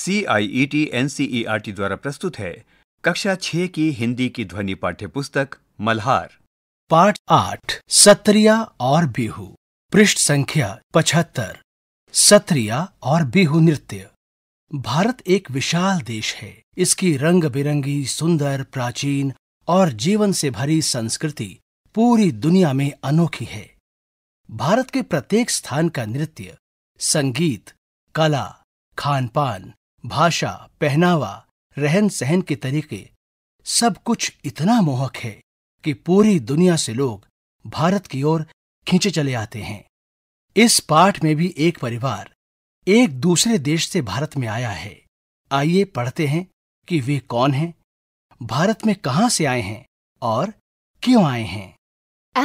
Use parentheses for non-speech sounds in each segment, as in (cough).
C I E T N C E R T द्वारा प्रस्तुत है कक्षा छह की हिंदी की ध्वनि पाठ्य पुस्तक मल्हार पाठ आठ सत्रिया और बिहू पृष्ठ संख्या पचहत्तर सत्रिया और बिहू नृत्य भारत एक विशाल देश है इसकी रंग बिरंगी सुंदर प्राचीन और जीवन से भरी संस्कृति पूरी दुनिया में अनोखी है भारत के प्रत्येक स्थान का नृत्य संगीत कला खान पान भाषा पहनावा रहन सहन के तरीके सब कुछ इतना मोहक है कि पूरी दुनिया से लोग भारत की ओर खींचे चले आते हैं इस पाठ में भी एक परिवार एक दूसरे देश से भारत में आया है आइए पढ़ते हैं कि वे कौन हैं भारत में कहां से आए हैं और क्यों आए हैं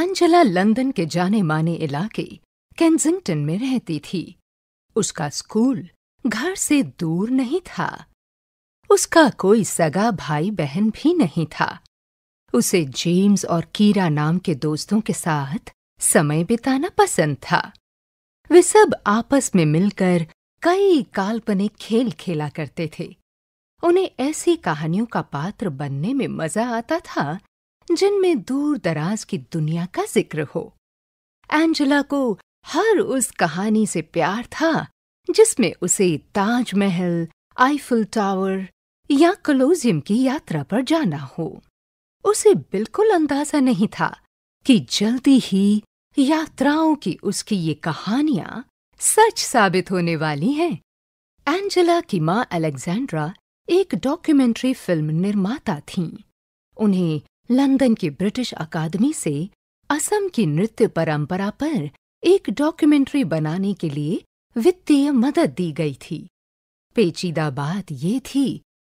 एंजेला लंदन के जाने माने इलाके कैंजिंगटन में रहती थी उसका स्कूल घर से दूर नहीं था उसका कोई सगा भाई बहन भी नहीं था उसे जेम्स और कीरा नाम के दोस्तों के साथ समय बिताना पसंद था वे सब आपस में मिलकर कई काल्पनिक खेल खेला करते थे उन्हें ऐसी कहानियों का पात्र बनने में मजा आता था जिनमें दूर दराज की दुनिया का जिक्र हो एंजेला को हर उस कहानी से प्यार था जिसमें उसे ताजमहल आईफिल टावर या कलोजियम की यात्रा पर जाना हो उसे बिल्कुल अंदाजा नहीं था कि जल्दी ही यात्राओं की उसकी ये कहानियां सच साबित होने वाली हैं एंजेला की माँ अलेक्जेंड्रा एक डॉक्यूमेंट्री फिल्म निर्माता थीं उन्हें लंदन की ब्रिटिश अकादमी से असम की नृत्य परंपरा पर एक डॉक्यूमेंट्री बनाने के लिए वित्तीय मदद दी गई थी पेचीदा बात ये थी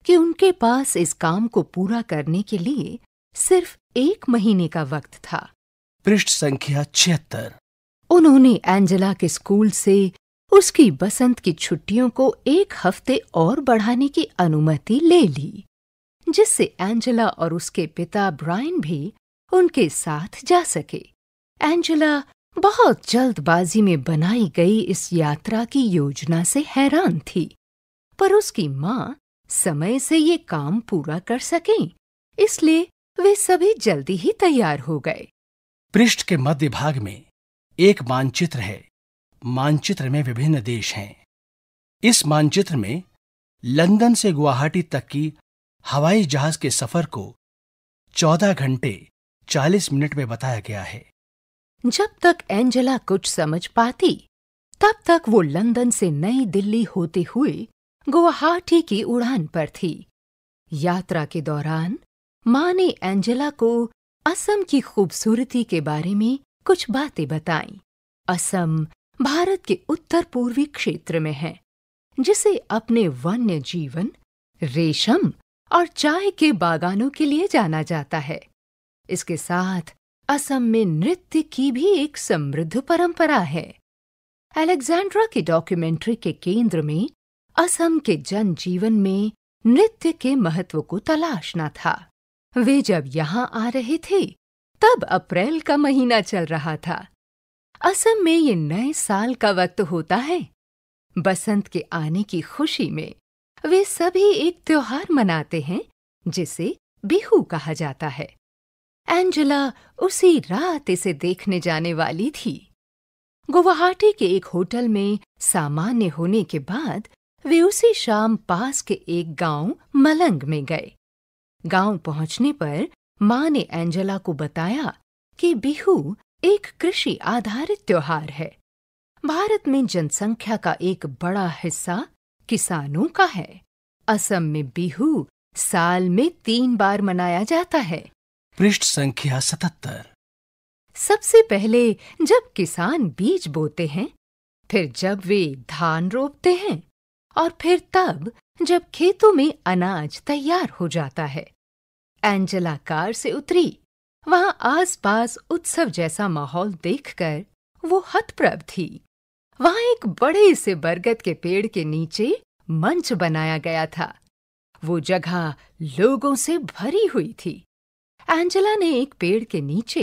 कि उनके पास इस काम को पूरा करने के लिए सिर्फ एक महीने का वक्त था पृष्ठ संख्या छिहत्तर उन्होंने एंजेला के स्कूल से उसकी बसंत की छुट्टियों को एक हफ्ते और बढ़ाने की अनुमति ले ली जिससे एंजेला और उसके पिता ब्रायन भी उनके साथ जा सके एंजेला बहुत जल्दबाजी में बनाई गई इस यात्रा की योजना से हैरान थी पर उसकी माँ समय से ये काम पूरा कर सके इसलिए वे सभी जल्दी ही तैयार हो गए पृष्ठ के मध्य भाग में एक मानचित्र है मानचित्र में विभिन्न देश हैं इस मानचित्र में लंदन से गुवाहाटी तक की हवाई जहाज के सफर को 14 घंटे 40 मिनट में बताया गया है जब तक एंजेला कुछ समझ पाती तब तक वो लंदन से नई दिल्ली होते हुए गुवाहाटी की उड़ान पर थी यात्रा के दौरान माँ ने एंजेला को असम की खूबसूरती के बारे में कुछ बातें बताई असम भारत के उत्तर पूर्वी क्षेत्र में है जिसे अपने वन्य जीवन रेशम और चाय के बागानों के लिए जाना जाता है इसके साथ असम में नृत्य की भी एक समृद्ध परंपरा है अलेक्जेंड्रा की डॉक्यूमेंट्री के केंद्र में असम के जनजीवन में नृत्य के महत्व को तलाशना था वे जब यहाँ आ रहे थे तब अप्रैल का महीना चल रहा था असम में ये नए साल का वक्त होता है बसंत के आने की खुशी में वे सभी एक त्योहार मनाते हैं जिसे बिहू कहा जाता है एंजेला उसी रात इसे देखने जाने वाली थी गुवाहाटी के एक होटल में सामान्य होने के बाद वे उसी शाम पास के एक गांव मलंग में गए गांव पहुंचने पर माँ ने एंजेला को बताया कि बिहू एक कृषि आधारित त्योहार है भारत में जनसंख्या का एक बड़ा हिस्सा किसानों का है असम में बिहू साल में तीन बार मनाया जाता है पृष्ठ संख्या सतहत्तर सबसे पहले जब किसान बीज बोते हैं फिर जब वे धान रोपते हैं और फिर तब जब खेतों में अनाज तैयार हो जाता है एंजेला कार से उतरी वहां आसपास उत्सव जैसा माहौल देखकर वो हतप्रभ थी वहां एक बड़े से बरगद के पेड़ के नीचे मंच बनाया गया था वो जगह लोगों से भरी हुई थी एंजेला ने एक पेड़ के नीचे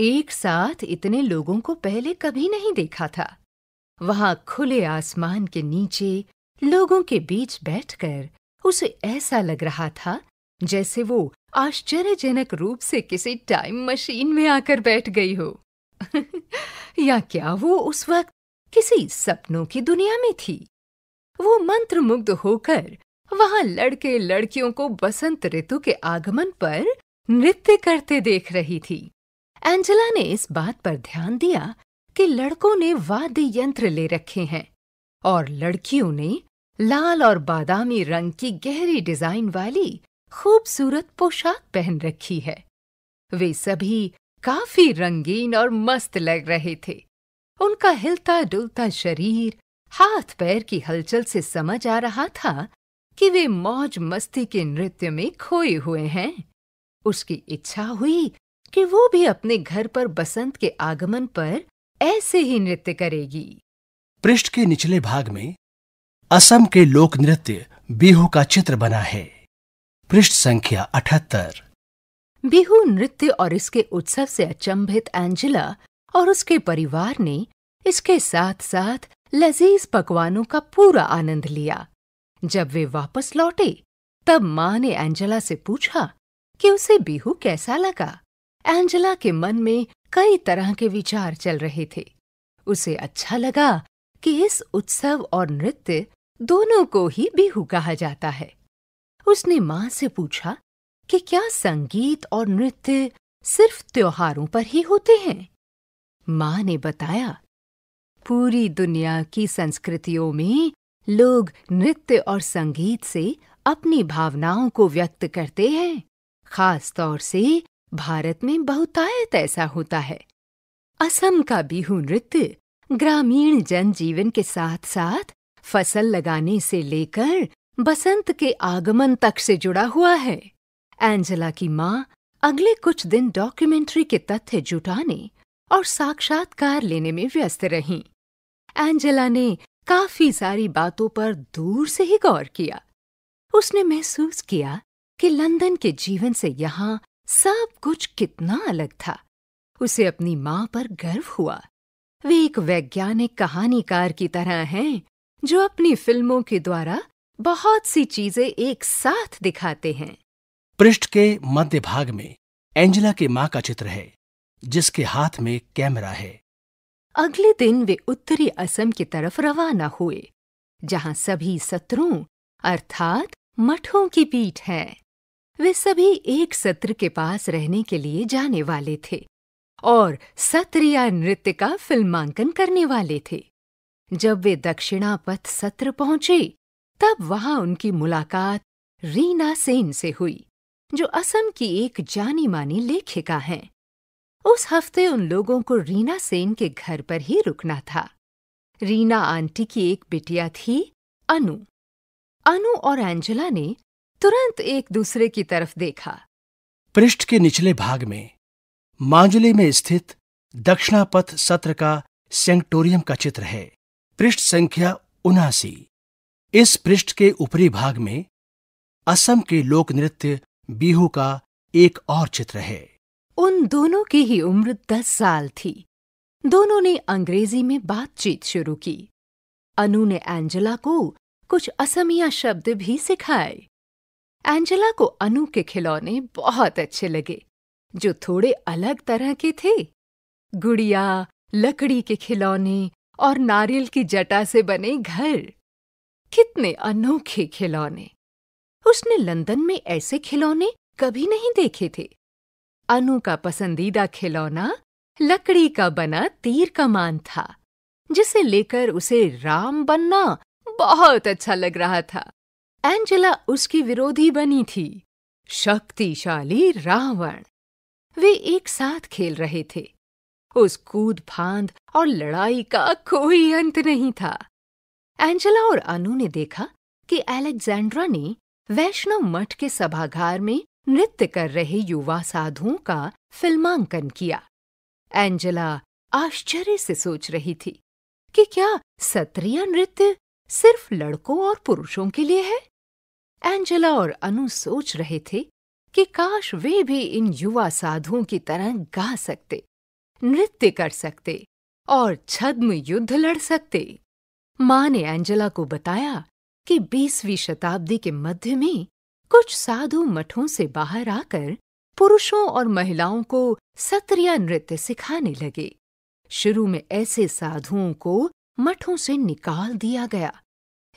एक साथ इतने लोगों को पहले कभी नहीं देखा था वहां खुले आसमान के नीचे लोगों के बीच बैठकर उसे ऐसा लग रहा था जैसे वो आश्चर्यजनक रूप से किसी टाइम मशीन में आकर बैठ गई हो (laughs) या क्या वो उस वक्त किसी सपनों की दुनिया में थी वो मंत्रमुग्ध होकर वहां लड़के लड़कियों को बसंत ऋतु के आगमन पर नृत्य करते देख रही थी एंजेला ने इस बात पर ध्यान दिया कि लड़कों ने वाद्य यंत्र ले रखे हैं और लड़कियों ने लाल और बादामी रंग की गहरी डिजाइन वाली खूबसूरत पोशाक पहन रखी है वे सभी काफी रंगीन और मस्त लग रहे थे उनका हिलता डुलता शरीर हाथ पैर की हलचल से समझ आ रहा था कि वे मौज मस्ती के नृत्य में खोए हुए हैं उसकी इच्छा हुई कि वो भी अपने घर पर बसंत के आगमन पर ऐसे ही नृत्य करेगी पृष्ठ के निचले भाग में असम के लोक नृत्य बिहू का चित्र बना है पृष्ठ संख्या अठहत्तर बिहू नृत्य और इसके उत्सव से अचंभित एंजेला और उसके परिवार ने इसके साथ साथ लजीज पकवानों का पूरा आनंद लिया जब वे वापस लौटे तब माँ ने एंजेला से पूछा कि उसे बिहू कैसा लगा एंजेला के मन में कई तरह के विचार चल रहे थे उसे अच्छा लगा कि इस उत्सव और नृत्य दोनों को ही बिहू कहा जाता है उसने माँ से पूछा कि क्या संगीत और नृत्य सिर्फ त्योहारों पर ही होते हैं माँ ने बताया पूरी दुनिया की संस्कृतियों में लोग नृत्य और संगीत से अपनी भावनाओं को व्यक्त करते हैं खास तौर से भारत में बहुतायत ऐसा होता है असम का बिहू नृत्य ग्रामीण जनजीवन के साथ साथ फसल लगाने से लेकर बसंत के आगमन तक से जुड़ा हुआ है एंजेला की माँ अगले कुछ दिन डॉक्यूमेंट्री के तथ्य जुटाने और साक्षात्कार लेने में व्यस्त रहीं। एंजेला ने काफी सारी बातों पर दूर से ही गौर किया उसने महसूस किया कि लंदन के जीवन से यहाँ सब कुछ कितना अलग था उसे अपनी माँ पर गर्व हुआ वे एक वैज्ञानिक कहानीकार की तरह हैं जो अपनी फिल्मों के द्वारा बहुत सी चीजें एक साथ दिखाते हैं पृष्ठ के मध्य भाग में एंजेला के माँ का चित्र है जिसके हाथ में कैमरा है अगले दिन वे उत्तरी असम की तरफ रवाना हुए जहाँ सभी सत्रों अर्थात मठों की पीठ है वे सभी एक सत्र के पास रहने के लिए जाने वाले थे और सत्र या नृत्य का फिल्मांकन करने वाले थे जब वे दक्षिणापथ सत्र पहुंचे तब वहां उनकी मुलाकात रीना सेन से हुई जो असम की एक जानी मानी लेखिका हैं उस हफ्ते उन लोगों को रीना सेन के घर पर ही रुकना था रीना आंटी की एक बिटिया थी अनु अनु और एंजेला ने तुरंत एक दूसरे की तरफ देखा पृष्ठ के निचले भाग में मांजुले में स्थित दक्षिणापथ सत्र का सेंटोरियम का चित्र है पृष्ठ संख्या उनासी इस पृष्ठ के ऊपरी भाग में असम के लोक नृत्य बिहू का एक और चित्र है उन दोनों की ही उम्र दस साल थी दोनों ने अंग्रेजी में बातचीत शुरू की अनु ने एंजेला को कुछ असमिया शब्द भी सिखाए एंजेला को अनु के खिलौने बहुत अच्छे लगे जो थोड़े अलग तरह के थे गुड़िया लकड़ी के खिलौने और नारियल की जटा से बने घर कितने अनोखे खिलौने उसने लंदन में ऐसे खिलौने कभी नहीं देखे थे अनु का पसंदीदा खिलौना लकड़ी का बना तीर कमान था जिसे लेकर उसे राम बनना बहुत अच्छा लग रहा था एंजेला उसकी विरोधी बनी थी शक्तिशाली रावण वे एक साथ खेल रहे थे उस कूद फांद और लड़ाई का कोई अंत नहीं था एंजेला और अनु ने देखा कि एलेक्जेंड्रा ने वैष्णव मठ के सभागार में नृत्य कर रहे युवा साधुओं का फिल्मांकन किया एंजेला आश्चर्य से सोच रही थी कि क्या सत्रिया नृत्य सिर्फ लड़कों और पुरुषों के लिए है एंजेला और अनु सोच रहे थे कि काश वे भी इन युवा साधुओं की तरह गा सकते नृत्य कर सकते और छद्म युद्ध लड़ सकते माँ ने एंजेला को बताया कि बीसवीं शताब्दी के मध्य में कुछ साधु मठों से बाहर आकर पुरुषों और महिलाओं को सत्रिया नृत्य सिखाने लगे शुरू में ऐसे साधुओं को मठों से निकाल दिया गया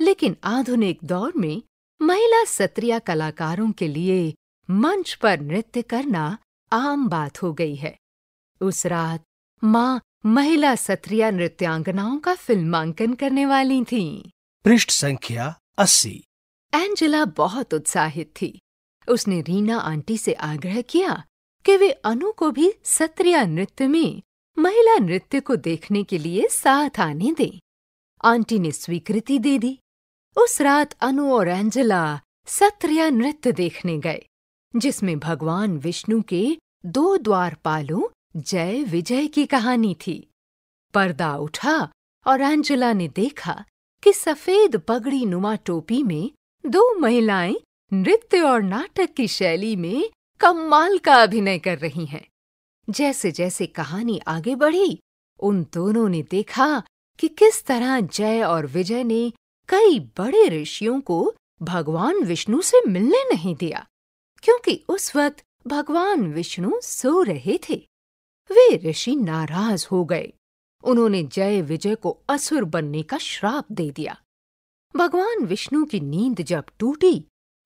लेकिन आधुनिक दौर में महिला सत्रिया कलाकारों के लिए मंच पर नृत्य करना आम बात हो गई है उस रात माँ महिला सत्रिया नृत्यांगनाओं का फिल्मांकन करने वाली थीं। पृष्ठ संख्या अस्सी एंजेला बहुत उत्साहित थी उसने रीना आंटी से आग्रह किया कि वे अनु को भी सत्रिया नृत्य में महिला नृत्य को देखने के लिए साथ आने दें। आंटी ने स्वीकृति दे दी उस रात अनु और एंजेला सत्रिया नृत्य देखने गए जिसमें भगवान विष्णु के दो द्वारपालों जय विजय की कहानी थी पर्दा उठा और एंजेला ने देखा कि सफेद पगड़ी नुमा टोपी में दो महिलाएं नृत्य और नाटक की शैली में कमाल का अभिनय कर रही हैं जैसे जैसे कहानी आगे बढ़ी उन दोनों ने देखा कि किस तरह जय और विजय ने कई बड़े ऋषियों को भगवान विष्णु से मिलने नहीं दिया क्योंकि उस वक्त भगवान विष्णु सो रहे थे वे ऋषि नाराज हो गए उन्होंने जय विजय को असुर बनने का श्राप दे दिया भगवान विष्णु की नींद जब टूटी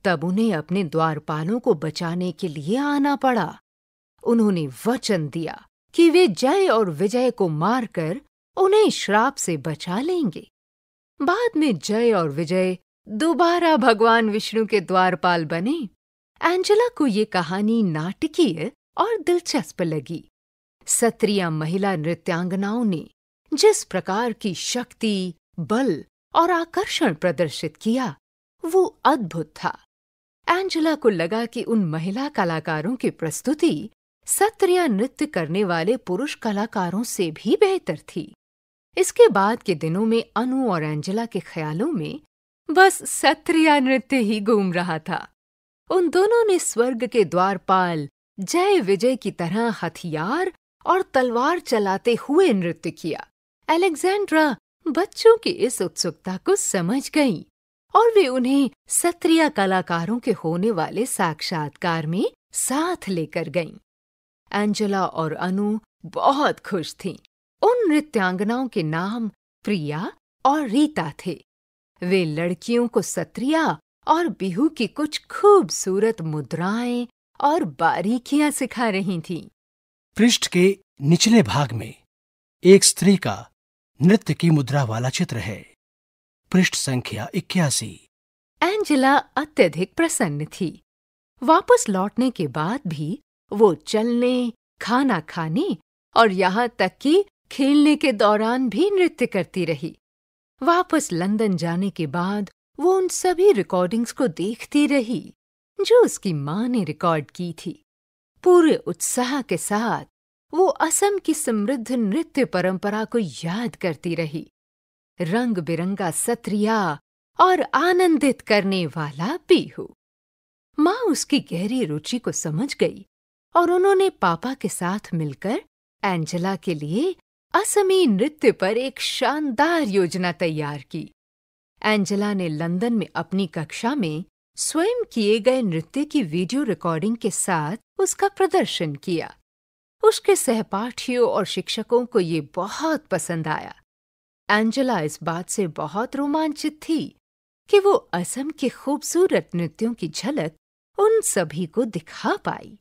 तब उन्हें अपने द्वारपालों को बचाने के लिए आना पड़ा उन्होंने वचन दिया कि वे जय और विजय को मारकर उन्हें श्राप से बचा लेंगे बाद में जय और विजय दोबारा भगवान विष्णु के द्वारपाल बने एंजेला को ये कहानी नाटकीय और दिलचस्प लगी सत्रिया महिला नृत्यांगनाओं ने जिस प्रकार की शक्ति बल और आकर्षण प्रदर्शित किया वो अद्भुत था एंजेला को लगा कि उन महिला कलाकारों की प्रस्तुति सत्रिया नृत्य करने वाले पुरुष कलाकारों से भी बेहतर थी इसके बाद के दिनों में अनु और एंजेला के ख्यालों में बस सत्रिया नृत्य ही घूम रहा था उन दोनों ने स्वर्ग के द्वारपाल जय विजय की तरह हथियार और तलवार चलाते हुए नृत्य किया एलेक्जेंड्रा बच्चों की इस उत्सुकता को समझ गई और वे उन्हें सत्रिया कलाकारों के होने वाले साक्षात्कार में साथ लेकर गईं। एंजेला और अनु बहुत खुश थीं उन नृत्यांगनाओं के नाम प्रिया और रीता थे वे लड़कियों को सत्रिया और बिहू की कुछ खूबसूरत मुद्राएं और बारीकियां सिखा रही थीं। पृष्ठ के निचले भाग में एक स्त्री का नृत्य की मुद्रा वाला चित्र है पृष्ठ संख्या इक्यासी एंजेला अत्यधिक प्रसन्न थी वापस लौटने के बाद भी वो चलने खाना खाने और यहाँ तक कि खेलने के दौरान भी नृत्य करती रही वापस लंदन जाने के बाद वो उन सभी रिकॉर्डिंग्स को देखती रही जो उसकी माँ ने रिकॉर्ड की थी पूरे उत्साह के साथ वो असम की समृद्ध नृत्य परंपरा को याद करती रही रंग बिरंगा सत्रिया और आनंदित करने वाला हो माँ उसकी गहरी रुचि को समझ गई और उन्होंने पापा के साथ मिलकर एंजेला के लिए असमी नृत्य पर एक शानदार योजना तैयार की एंजेला ने लंदन में अपनी कक्षा में स्वयं किए गए नृत्य की वीडियो रिकॉर्डिंग के साथ उसका प्रदर्शन किया उसके सहपाठियों और शिक्षकों को ये बहुत पसंद आया एंजेला इस बात से बहुत रोमांचित थी कि वो असम के खूबसूरत नृत्यों की झलक उन सभी को दिखा पाई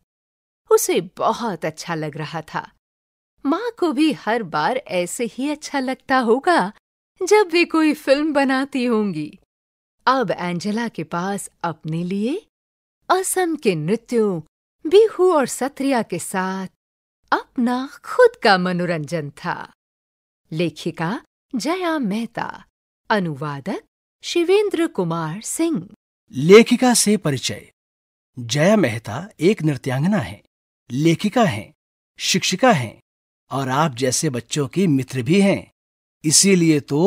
उसे बहुत अच्छा लग रहा था माँ को भी हर बार ऐसे ही अच्छा लगता होगा जब वे कोई फिल्म बनाती होंगी अब एंजेला के पास अपने लिए असम के नृत्यों बिहू और सत्रिया के साथ अपना खुद का मनोरंजन था लेखिका जया मेहता अनुवादक शिवेंद्र कुमार सिंह लेखिका से परिचय जया मेहता एक नृत्यांगना है लेखिका हैं शिक्षिका हैं और आप जैसे बच्चों के मित्र भी हैं इसीलिए तो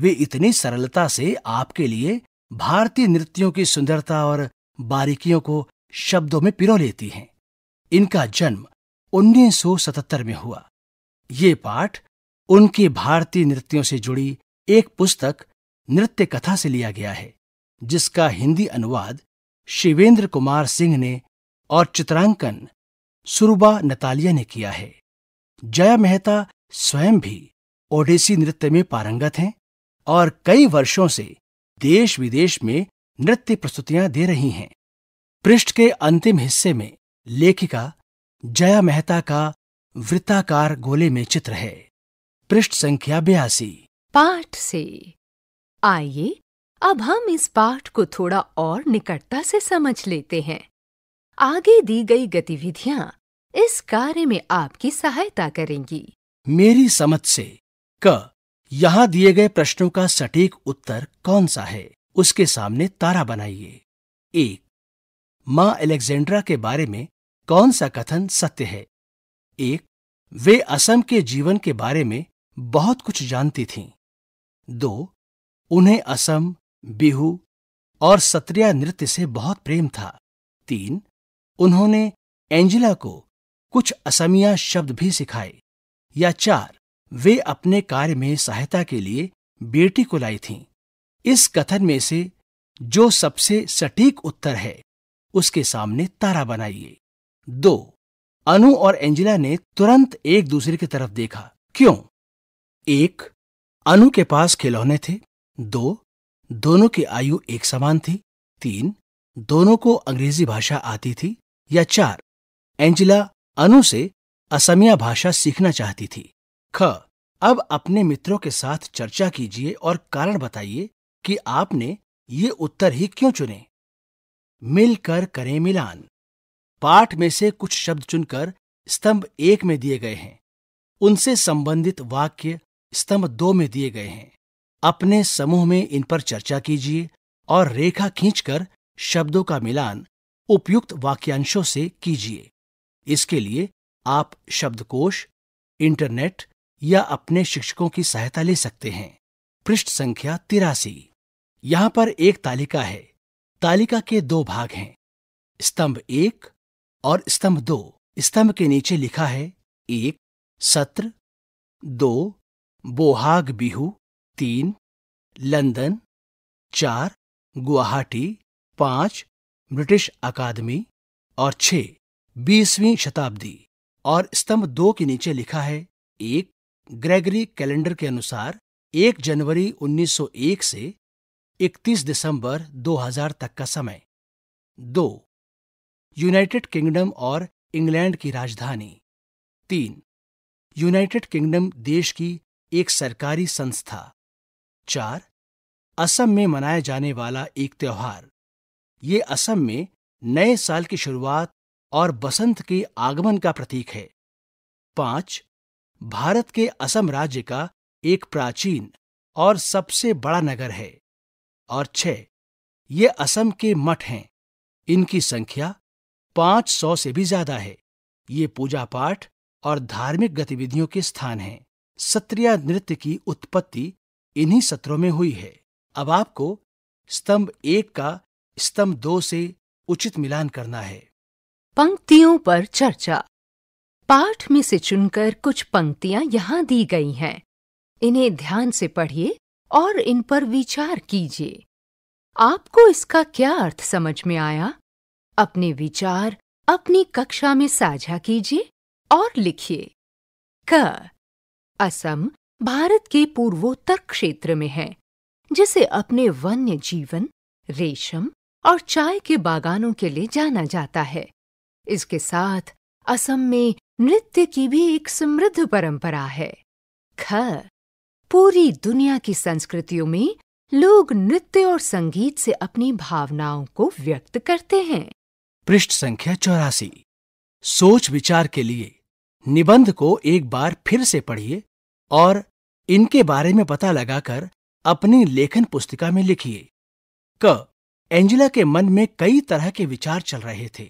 वे इतनी सरलता से आपके लिए भारतीय नृत्यों की सुंदरता और बारीकियों को शब्दों में पिरो लेती हैं इनका जन्म 1977 में हुआ ये पाठ उनके भारतीय नृत्यों से जुड़ी एक पुस्तक नृत्य कथा से लिया गया है जिसका हिंदी अनुवाद शिवेंद्र कुमार सिंह ने और चित्रांकन सुरुबा नतालिया ने किया है जया मेहता स्वयं भी ओडिसी नृत्य में पारंगत हैं और कई वर्षों से देश विदेश में नृत्य प्रस्तुतियां दे रही हैं पृष्ठ के अंतिम हिस्से में लेखिका जया मेहता का वृत्ताकार गोले में चित्र है पृष्ठ संख्या बयासी पाठ से आइए अब हम इस पाठ को थोड़ा और निकटता से समझ लेते हैं आगे दी गई गतिविधियां इस कार्य में आपकी सहायता करेंगी मेरी समझ से क यहाँ दिए गए प्रश्नों का सटीक उत्तर कौन सा है उसके सामने तारा बनाइए एक माँ एलेक्जेंड्रा के बारे में कौन सा कथन सत्य है एक वे असम के जीवन के बारे में बहुत कुछ जानती थीं। दो उन्हें असम बिहू और सत्रिया नृत्य से बहुत प्रेम था तीन उन्होंने एंजिला को कुछ असमिया शब्द भी सिखाए या चार वे अपने कार्य में सहायता के लिए बेटी को लाई थीं। इस कथन में से जो सबसे सटीक उत्तर है उसके सामने तारा बनाइए दो अनु और एंजिला ने तुरंत एक दूसरे की तरफ देखा क्यों एक अनु के पास खिलौने थे दो दोनों की आयु एक समान थी तीन दोनों को अंग्रेजी भाषा आती थी या चार एंजिला अनु से असमिया भाषा सीखना चाहती थी ख अब अपने मित्रों के साथ चर्चा कीजिए और कारण बताइए कि आपने ये उत्तर ही क्यों चुने मिलकर करें मिलान पाठ में से कुछ शब्द चुनकर स्तंभ एक में दिए गए हैं उनसे संबंधित वाक्य स्तंभ दो में दिए गए हैं अपने समूह में इन पर चर्चा कीजिए और रेखा खींचकर शब्दों का मिलान उपयुक्त वाक्यांशों से कीजिए इसके लिए आप शब्दकोश इंटरनेट या अपने शिक्षकों की सहायता ले सकते हैं पृष्ठ संख्या तिरासी यहां पर एक तालिका है तालिका के दो भाग हैं स्तंभ एक और स्तंभ दो स्तंभ के नीचे लिखा है एक सत्र दो बोहाग बिहू तीन लंदन चार गुवाहाटी पांच ब्रिटिश अकादमी और छह बीसवीं शताब्दी और स्तंभ दो के नीचे लिखा है एक ग्रेगरी कैलेंडर के अनुसार एक जनवरी 1901 से 31 दिसंबर 2000 तक का समय दो यूनाइटेड किंगडम और इंग्लैंड की राजधानी तीन यूनाइटेड किंगडम देश की एक सरकारी संस्था चार असम में मनाया जाने वाला एक त्यौहार ये असम में नए साल की शुरुआत और बसंत के आगमन का प्रतीक है पांच भारत के असम राज्य का एक प्राचीन और सबसे बड़ा नगर है और छह ये असम के मठ हैं इनकी संख्या पांच सौ से भी ज्यादा है ये पूजा पाठ और धार्मिक गतिविधियों के स्थान हैं सत्रिया नृत्य की उत्पत्ति इन्हीं सत्रों में हुई है अब आपको स्तंभ एक का स्तंभ दो से उचित मिलान करना है पंक्तियों पर चर्चा पाठ में से चुनकर कुछ पंक्तियां यहाँ दी गई हैं इन्हें ध्यान से पढ़िए और इन पर विचार कीजिए आपको इसका क्या अर्थ समझ में आया अपने विचार अपनी कक्षा में साझा कीजिए और लिखिए क असम भारत के पूर्वोत्तर क्षेत्र में है जिसे अपने वन्य जीवन रेशम और चाय के बागानों के लिए जाना जाता है इसके साथ असम में नृत्य की भी एक समृद्ध परंपरा है ख पूरी दुनिया की संस्कृतियों में लोग नृत्य और संगीत से अपनी भावनाओं को व्यक्त करते हैं पृष्ठ संख्या चौरासी सोच विचार के लिए निबंध को एक बार फिर से पढ़िए और इनके बारे में पता लगाकर अपनी लेखन पुस्तिका में लिखिए क एंजिला के मन में कई तरह के विचार चल रहे थे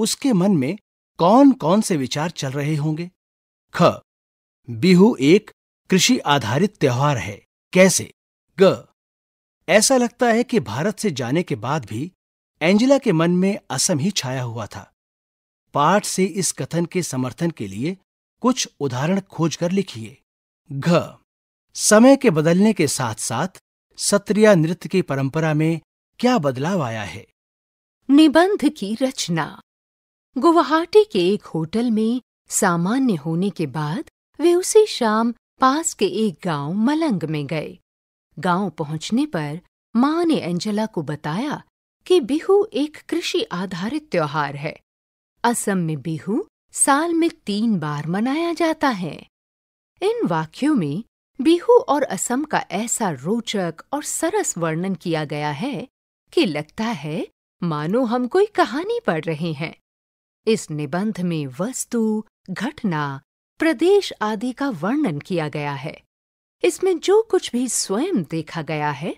उसके मन में कौन कौन से विचार चल रहे होंगे ख बिहू एक कृषि आधारित त्योहार है कैसे ग ऐसा लगता है कि भारत से जाने के बाद भी एंजेला के मन में असम ही छाया हुआ था पाठ से इस कथन के समर्थन के लिए कुछ उदाहरण खोजकर लिखिए घ समय के बदलने के साथ साथ सत्रिया नृत्य की परंपरा में क्या बदलाव आया है निबंध की रचना गुवाहाटी के एक होटल में सामान्य होने के बाद वे उसी शाम पास के एक गांव मलंग में गए गांव पहुंचने पर माँ ने अंजला को बताया कि बिहू एक कृषि आधारित त्योहार है असम में बिहू साल में तीन बार मनाया जाता है इन वाक्यों में बिहू और असम का ऐसा रोचक और सरस वर्णन किया गया है कि लगता है मानो हम कोई कहानी पढ़ रहे हैं इस निबंध में वस्तु घटना प्रदेश आदि का वर्णन किया गया है इसमें जो कुछ भी स्वयं देखा गया है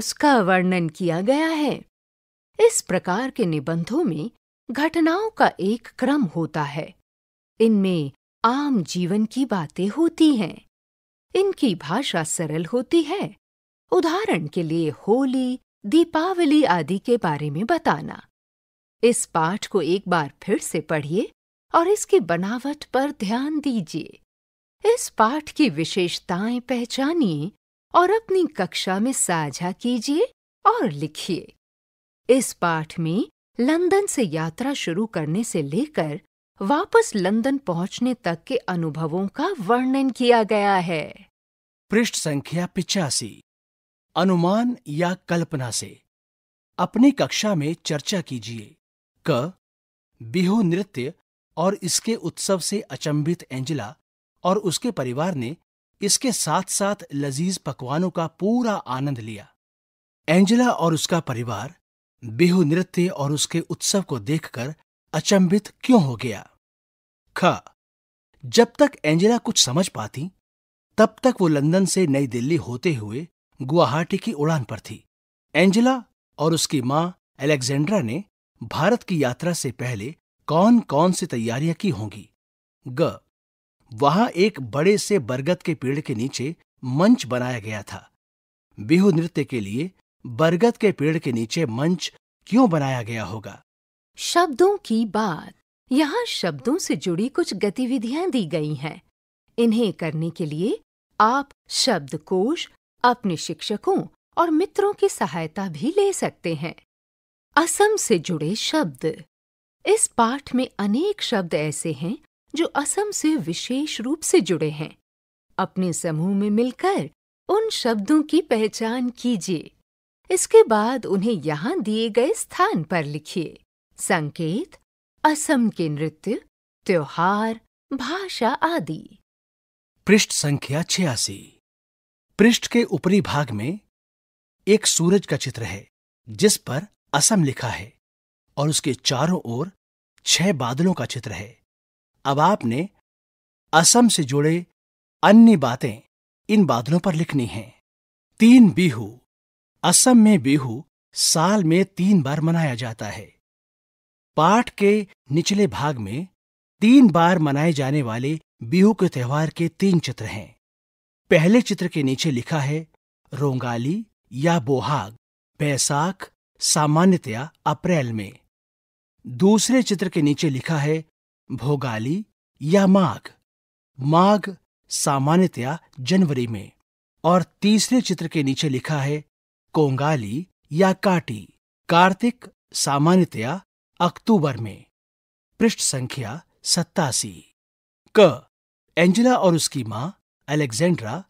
उसका वर्णन किया गया है इस प्रकार के निबंधों में घटनाओं का एक क्रम होता है इनमें आम जीवन की बातें होती हैं इनकी भाषा सरल होती है उदाहरण के लिए होली दीपावली आदि के बारे में बताना इस पाठ को एक बार फिर से पढ़िए और इसकी बनावट पर ध्यान दीजिए इस पाठ की विशेषताएं पहचानिए और अपनी कक्षा में साझा कीजिए और लिखिए इस पाठ में लंदन से यात्रा शुरू करने से लेकर वापस लंदन पहुंचने तक के अनुभवों का वर्णन किया गया है पृष्ठ संख्या पिचासी अनुमान या कल्पना से अपनी कक्षा में चर्चा कीजिए क बिहू नृत्य और इसके उत्सव से अचंभित एंजिला और उसके परिवार ने इसके साथ साथ लजीज पकवानों का पूरा आनंद लिया एंजिला और उसका परिवार बिहू नृत्य और उसके उत्सव को देखकर अचंभित क्यों हो गया ख जब तक एंजिला कुछ समझ पाती तब तक वो लंदन से नई दिल्ली होते हुए गुवाहाटी की उड़ान पर थी एंजिला और उसकी मां एलेक्जेंड्रा ने भारत की यात्रा से पहले कौन कौन सी तैयारियां की होंगी ग वहां एक बड़े से बरगद के पेड़ के नीचे मंच बनाया गया था बिहू नृत्य के लिए बरगद के पेड़ के नीचे मंच क्यों बनाया गया होगा शब्दों की बात यहाँ शब्दों से जुड़ी कुछ गतिविधियां दी गई हैं इन्हें करने के लिए आप शब्दकोश अपने शिक्षकों और मित्रों की सहायता भी ले सकते हैं असम से जुड़े शब्द इस पाठ में अनेक शब्द ऐसे हैं जो असम से विशेष रूप से जुड़े हैं अपने समूह में मिलकर उन शब्दों की पहचान कीजिए इसके बाद उन्हें यहाँ दिए गए स्थान पर लिखिए संकेत असम के नृत्य त्योहार भाषा आदि पृष्ठ संख्या छियासी पृष्ठ के ऊपरी भाग में एक सूरज का चित्र है जिस पर असम लिखा है और उसके चारों ओर छह बादलों का चित्र है अब आपने असम से जुड़े अन्य बातें इन बादलों पर लिखनी हैं तीन बिहू असम में बिहू साल में तीन बार मनाया जाता है पाठ के निचले भाग में तीन बार मनाए जाने वाले बिहू के त्यौहार के तीन चित्र हैं पहले चित्र के नीचे लिखा है रोंगाली या बोहाग बैसाख सामान्यतया अप्रैल में दूसरे चित्र के नीचे लिखा है भोगाली या माघ माघ सामान्यतया जनवरी में और तीसरे चित्र के नीचे लिखा है कोंगाली या काटी कार्तिक सामान्यतया अक्टूबर में पृष्ठ संख्या सत्तासी क एंजेला और उसकी मां अलेक्जेंड्रा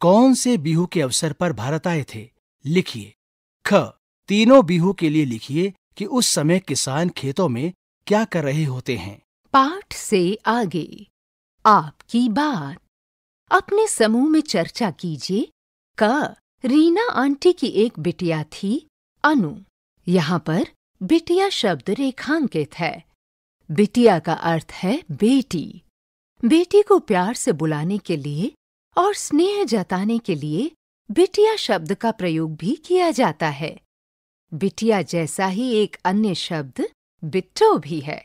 कौन से बिहू के अवसर पर भारत आए थे लिखिए ख तीनों बिहू के लिए लिखिए कि उस समय किसान खेतों में क्या कर रहे होते हैं पाठ से आगे आपकी बात अपने समूह में चर्चा कीजिए क रीना आंटी की एक बिटिया थी अनु यहाँ पर बिटिया शब्द रेखांकित है बिटिया का अर्थ है बेटी बेटी को प्यार से बुलाने के लिए और स्नेह जताने के लिए बिटिया शब्द का प्रयोग भी किया जाता है बिटिया जैसा ही एक अन्य शब्द बिट्टो भी है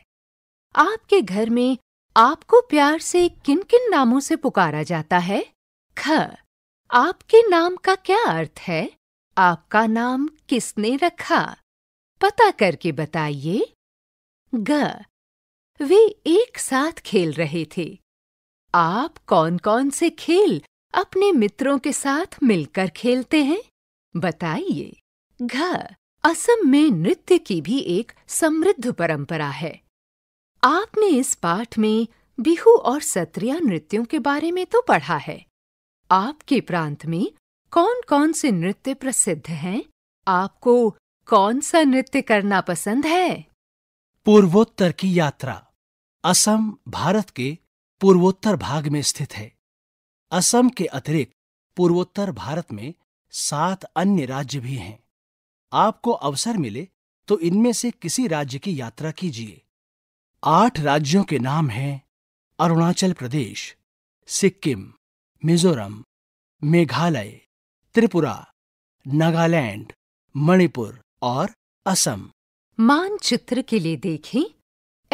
आपके घर में आपको प्यार से किन किन नामों से पुकारा जाता है ख आपके नाम का क्या अर्थ है आपका नाम किसने रखा पता करके बताइए ग वे एक साथ खेल रहे थे आप कौन कौन से खेल अपने मित्रों के साथ मिलकर खेलते हैं बताइए घ असम में नृत्य की भी एक समृद्ध परंपरा है आपने इस पाठ में बिहू और सत्रिया नृत्यों के बारे में तो पढ़ा है आपके प्रांत में कौन कौन से नृत्य प्रसिद्ध हैं आपको कौन सा नृत्य करना पसंद है पूर्वोत्तर की यात्रा असम भारत के पूर्वोत्तर भाग में स्थित है असम के अतिरिक्त पूर्वोत्तर भारत में सात अन्य राज्य भी हैं आपको अवसर मिले तो इनमें से किसी राज्य की यात्रा कीजिए आठ राज्यों के नाम हैं अरुणाचल प्रदेश सिक्किम मिजोरम मेघालय त्रिपुरा नागालैंड मणिपुर और असम मानचित्र के लिए देखें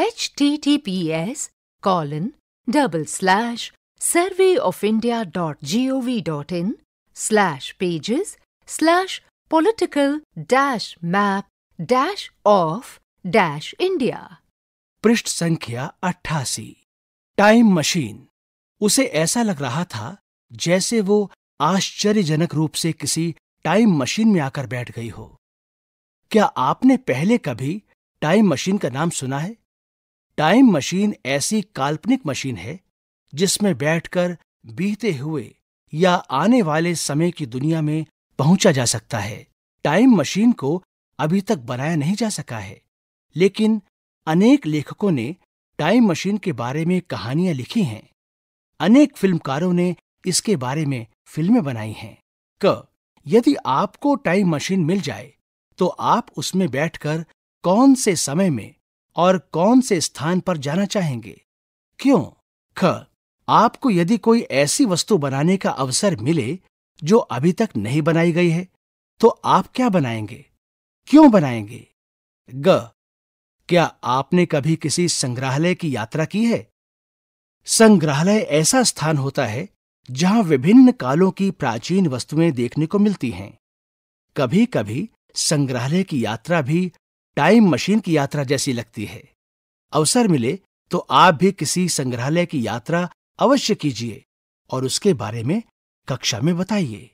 H T T P S colon double slash survey of India dot G O V dot in slash pages slash political dash map dash of dash India. पृष्ठ संख्या अट्ठासी टाइम मशीन उसे ऐसा लग रहा था जैसे वो आश्चर्यजनक रूप से किसी टाइम मशीन में आकर बैठ गई हो क्या आपने पहले कभी टाइम मशीन का नाम सुना है टाइम मशीन ऐसी काल्पनिक मशीन है जिसमें बैठकर बीते हुए या आने वाले समय की दुनिया में पहुंचा जा सकता है टाइम मशीन को अभी तक बनाया नहीं जा सका है लेकिन अनेक लेखकों ने टाइम मशीन के बारे में कहानियां लिखी हैं अनेक फिल्मकारों ने इसके बारे में फिल्में बनाई हैं क यदि आपको टाइम मशीन मिल जाए तो आप उसमें बैठकर कौन से समय में और कौन से स्थान पर जाना चाहेंगे क्यों ख आपको यदि कोई ऐसी वस्तु बनाने का अवसर मिले जो अभी तक नहीं बनाई गई है तो आप क्या बनाएंगे क्यों बनाएंगे ग क्या आपने कभी किसी संग्रहालय की यात्रा की है संग्रहालय ऐसा स्थान होता है जहां विभिन्न कालों की प्राचीन वस्तुएं देखने को मिलती हैं कभी कभी संग्रहालय की यात्रा भी टाइम मशीन की यात्रा जैसी लगती है अवसर मिले तो आप भी किसी संग्रहालय की यात्रा अवश्य कीजिए और उसके बारे में कक्षा में बताइए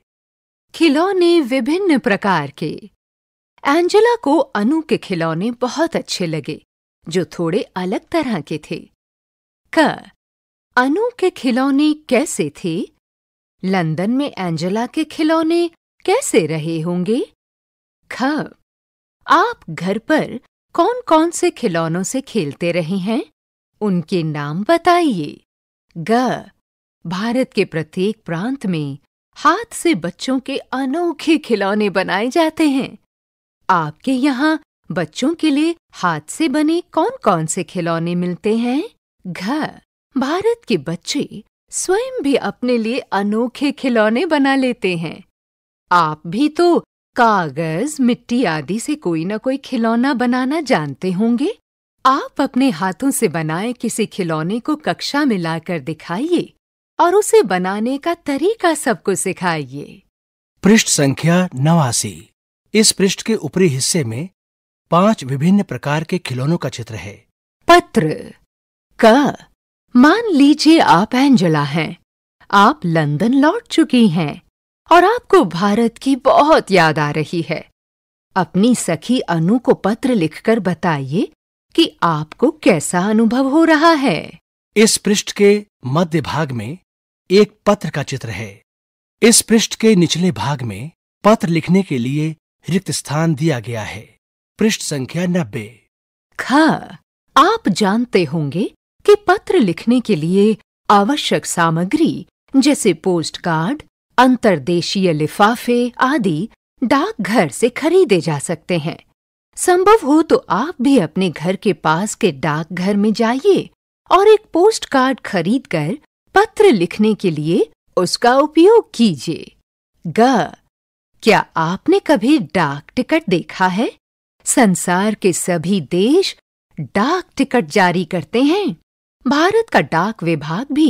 खिलौने विभिन्न प्रकार के एंजेला को अनु के खिलौने बहुत अच्छे लगे जो थोड़े अलग तरह के थे क अनु के खिलौने कैसे थे लंदन में एंजेला के खिलौने कैसे रहे होंगे ख आप घर पर कौन कौन से खिलौनों से खेलते रहे हैं उनके नाम बताइए ग भारत के प्रत्येक प्रांत में हाथ से बच्चों के अनोखे खिलौने बनाए जाते हैं आपके यहाँ बच्चों के लिए हाथ से बने कौन कौन से खिलौने मिलते हैं घर भारत के बच्चे स्वयं भी अपने लिए अनोखे खिलौने बना लेते हैं आप भी तो कागज मिट्टी आदि से कोई ना कोई खिलौना बनाना जानते होंगे आप अपने हाथों से बनाए किसी खिलौने को कक्षा में लाकर दिखाइए और उसे बनाने का तरीका सबको सिखाइए पृष्ठ संख्या नवासी इस पृष्ठ के ऊपरी हिस्से में पांच विभिन्न प्रकार के खिलौनों का चित्र है पत्र क मान लीजिए आप एंजला हैं आप लंदन लौट चुकी हैं और आपको भारत की बहुत याद आ रही है अपनी सखी अनु को पत्र लिखकर बताइए कि आपको कैसा अनुभव हो रहा है इस पृष्ठ के मध्य भाग में एक पत्र का चित्र है इस पृष्ठ के निचले भाग में पत्र लिखने के लिए रिक्त स्थान दिया गया है पृष्ठ संख्या नब्बे ख आप जानते होंगे कि पत्र लिखने के लिए आवश्यक सामग्री जैसे पोस्ट कार्ड अंतरदेशीय लिफाफे आदि डाकघर से खरीदे जा सकते हैं संभव हो तो आप भी अपने घर के पास के डाकघर में जाइए और एक पोस्ट कार्ड खरीद कर पत्र लिखने के लिए उसका उपयोग कीजिए ग क्या आपने कभी डाक टिकट देखा है संसार के सभी देश डाक टिकट जारी करते हैं भारत का डाक विभाग भी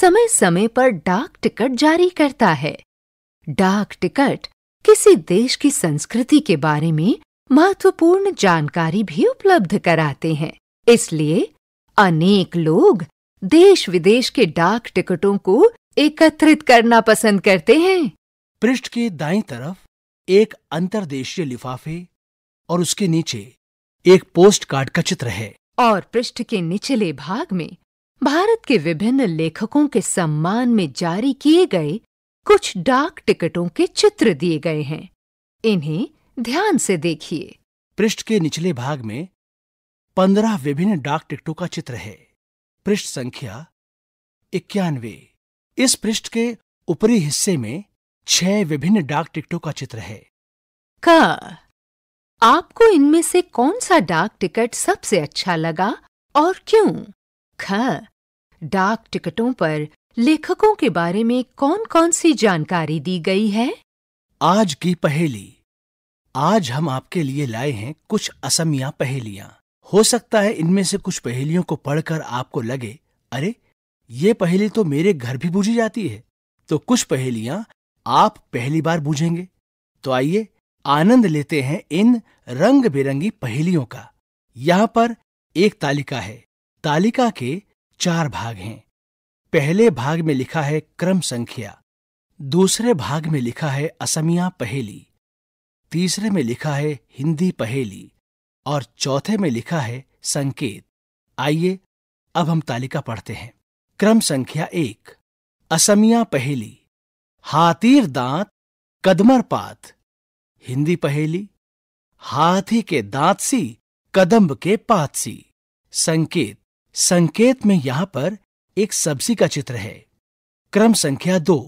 समय समय पर डाक टिकट जारी करता है डाक टिकट किसी देश की संस्कृति के बारे में महत्वपूर्ण जानकारी भी उपलब्ध कराते हैं इसलिए अनेक लोग देश विदेश के डाक टिकटों को एकत्रित करना पसंद करते हैं पृष्ठ के दाई तरफ एक अंतरदेशीय लिफाफे और उसके नीचे एक पोस्ट कार्ड का चित्र है और पृष्ठ के निचले भाग में भारत के विभिन्न लेखकों के सम्मान में जारी किए गए कुछ डाक टिकटों के चित्र दिए गए हैं इन्हें ध्यान से देखिए पृष्ठ के निचले भाग में पंद्रह विभिन्न डाक टिकटों का चित्र है पृष्ठ संख्या इक्यानवे इस पृष्ठ के ऊपरी हिस्से में छह विभिन्न डाक टिकटों का चित्र है क आपको इनमें से कौन सा डाक टिकट सबसे अच्छा लगा और क्यों ख डाक टिकटों पर लेखकों के बारे में कौन-कौन सी जानकारी दी गई है आज की पहेली आज हम आपके लिए लाए हैं कुछ असमिया पहेलियां हो सकता है इनमें से कुछ पहेलियों को पढ़कर आपको लगे अरे ये पहेली तो मेरे घर भी बूझी जाती है तो कुछ पहेलियां आप पहली बार बूझेंगे तो आइए आनंद लेते हैं इन रंग बिरंगी पहेलियों का यहां पर एक तालिका है तालिका के चार भाग हैं पहले भाग में लिखा है क्रम संख्या दूसरे भाग में लिखा है असमिया पहेली तीसरे में लिखा है हिंदी पहेली और चौथे में लिखा है संकेत आइए अब हम तालिका पढ़ते हैं क्रम संख्या एक असमिया पहेली हाथीर दांत कदमर पात हिंदी पहेली हाथी के दांत सी कदम्ब के पात सी संकेत संकेत में यहां पर एक सब्जी का चित्र है क्रम संख्या दो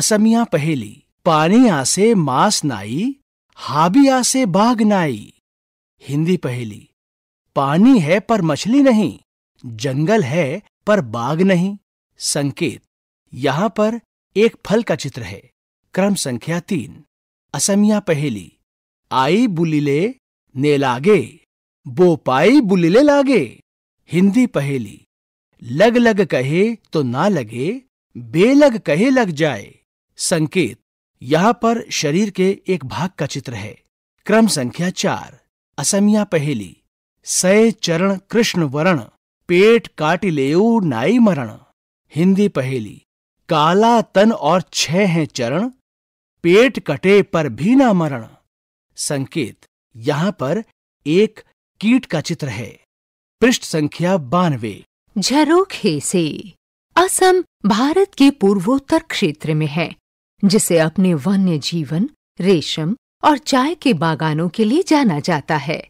असमिया पहेली पानी आसे मास नाई हाबी आसे बाघ नाई हिंदी पहेली पानी है पर मछली नहीं जंगल है पर बाग नहीं संकेत यहाँ पर एक फल का चित्र है क्रम संख्या तीन असमिया पहेली आई बुलिले ने लागे बो पाई बुलिले लागे हिंदी पहेली लग लग कहे तो ना लगे बेलग कहे लग जाए संकेत यहां पर शरीर के एक भाग का चित्र है क्रम संख्या चार असमिया पहेली सय चरण कृष्ण वरण पेट काट लेऊ नाई मरण हिंदी पहेली काला तन और छह हैं चरण पेट कटे पर भी ना मरण संकेत यहाँ पर एक कीट का चित्र है पृष्ठ संख्या बानवे झरोखे से असम भारत के पूर्वोत्तर क्षेत्र में है जिसे अपने वन्य जीवन रेशम और चाय के बागानों के लिए जाना जाता है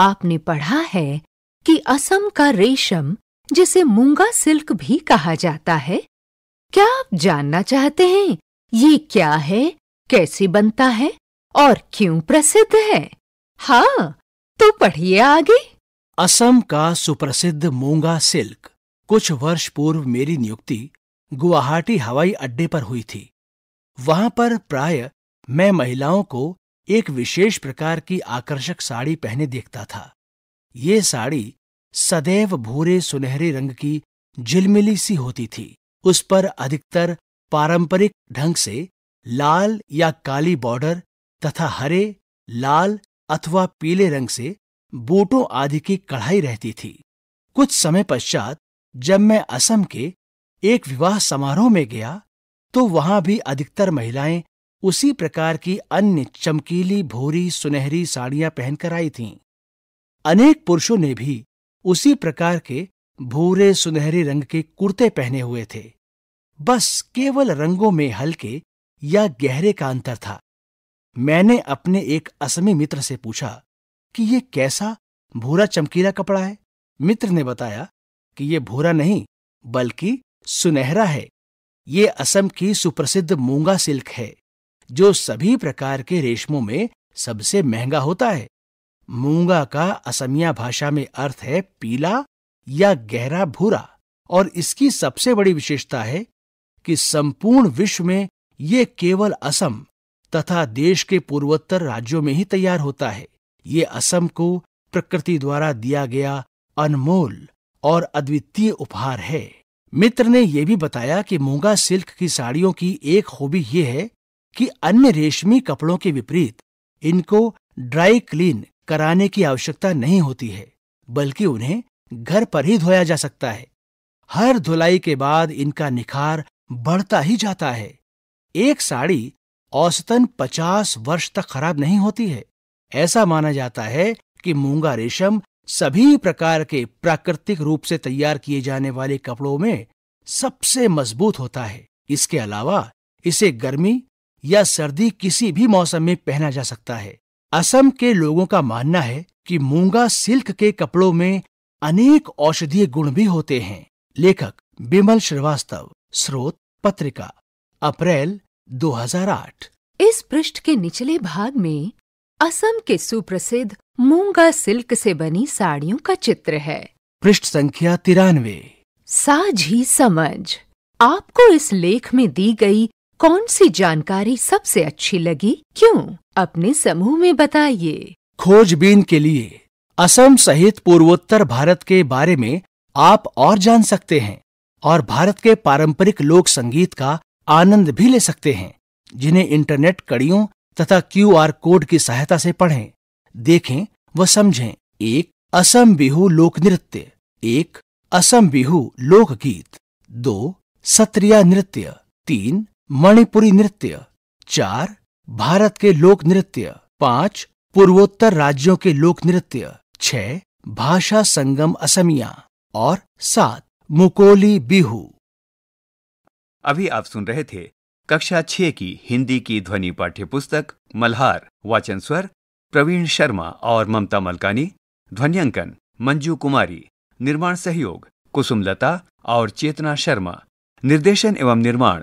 आपने पढ़ा है कि असम का रेशम जिसे मूंगा सिल्क भी कहा जाता है क्या आप जानना चाहते हैं ये क्या है कैसे बनता है और क्यों प्रसिद्ध है हाँ तो पढ़िए आगे असम का सुप्रसिद्ध मूंगा सिल्क कुछ वर्ष पूर्व मेरी नियुक्ति गुवाहाटी हवाई अड्डे पर हुई थी वहां पर प्राय मैं महिलाओं को एक विशेष प्रकार की आकर्षक साड़ी पहने देखता था ये साड़ी सदैव भूरे सुनहरे रंग की झिलमिली सी होती थी उस पर अधिकतर पारंपरिक ढंग से लाल या काली बॉर्डर तथा हरे लाल अथवा पीले रंग से बूटों आदि की कढ़ाई रहती थी कुछ समय पश्चात जब मैं असम के एक विवाह समारोह में गया तो वहां भी अधिकतर महिलाएं उसी प्रकार की अन्य चमकीली भूरी सुनहरी साड़ियां पहनकर आई थीं अनेक पुरुषों ने भी उसी प्रकार के भूरे सुनहरे रंग के कुर्ते पहने हुए थे बस केवल रंगों में हल्के या गहरे का अंतर था मैंने अपने एक असमी मित्र से पूछा कि ये कैसा भूरा चमकीला कपड़ा है मित्र ने बताया कि ये भूरा नहीं बल्कि सुनहरा है ये असम की सुप्रसिद्ध मूंगा सिल्क है जो सभी प्रकार के रेशमों में सबसे महंगा होता है मूंगा का असमिया भाषा में अर्थ है पीला या गहरा भूरा और इसकी सबसे बड़ी विशेषता है कि संपूर्ण विश्व में ये केवल असम तथा देश के पूर्वोत्तर राज्यों में ही तैयार होता है ये असम को प्रकृति द्वारा दिया गया अनमोल और अद्वितीय उपहार है मित्र ने यह भी बताया कि मूंगा सिल्क की साड़ियों की एक खूबी यह है कि अन्य रेशमी कपड़ों के विपरीत इनको ड्राई क्लीन कराने की आवश्यकता नहीं होती है बल्कि उन्हें घर पर ही धोया जा सकता है हर धुलाई के बाद इनका निखार बढ़ता ही जाता है एक साड़ी औसतन पचास वर्ष तक खराब नहीं होती है ऐसा माना जाता है कि मूंगा रेशम सभी प्रकार के प्राकृतिक रूप से तैयार किए जाने वाले कपड़ों में सबसे मजबूत होता है इसके अलावा इसे गर्मी या सर्दी किसी भी मौसम में पहना जा सकता है असम के लोगों का मानना है कि मूंगा सिल्क के कपड़ों में अनेक औषधीय गुण भी होते हैं लेखक बिमल श्रीवास्तव स्रोत पत्रिका अप्रैल 2008 इस पृष्ठ के निचले भाग में असम के सुप्रसिद्ध मूंगा सिल्क से बनी साड़ियों का चित्र है पृष्ठ संख्या तिरानवे साझी समझ आपको इस लेख में दी गई कौन सी जानकारी सबसे अच्छी लगी क्यों अपने समूह में बताइए खोजबीन के लिए असम सहित पूर्वोत्तर भारत के बारे में आप और जान सकते हैं और भारत के पारंपरिक लोक संगीत का आनंद भी ले सकते हैं जिन्हें इंटरनेट कड़ियों तथा क्यूआर कोड की सहायता से पढ़ें देखें व समझें एक असम बिहू लोक नृत्य एक असम बिहू लोकगीत दो सत्रिया नृत्य तीन मणिपुरी नृत्य चार भारत के लोक नृत्य पांच पूर्वोत्तर राज्यों के लोक नृत्य छह भाषा संगम असमिया और सात मुकोली बिहू अभी आप सुन रहे थे कक्षा छह की हिंदी की ध्वनि पाठ्य पुस्तक मल्हार वाचन स्वर प्रवीण शर्मा और ममता मलकानी ध्वनियांकन मंजू कुमारी निर्माण सहयोग कुसुमलता और चेतना शर्मा निर्देशन एवं निर्माण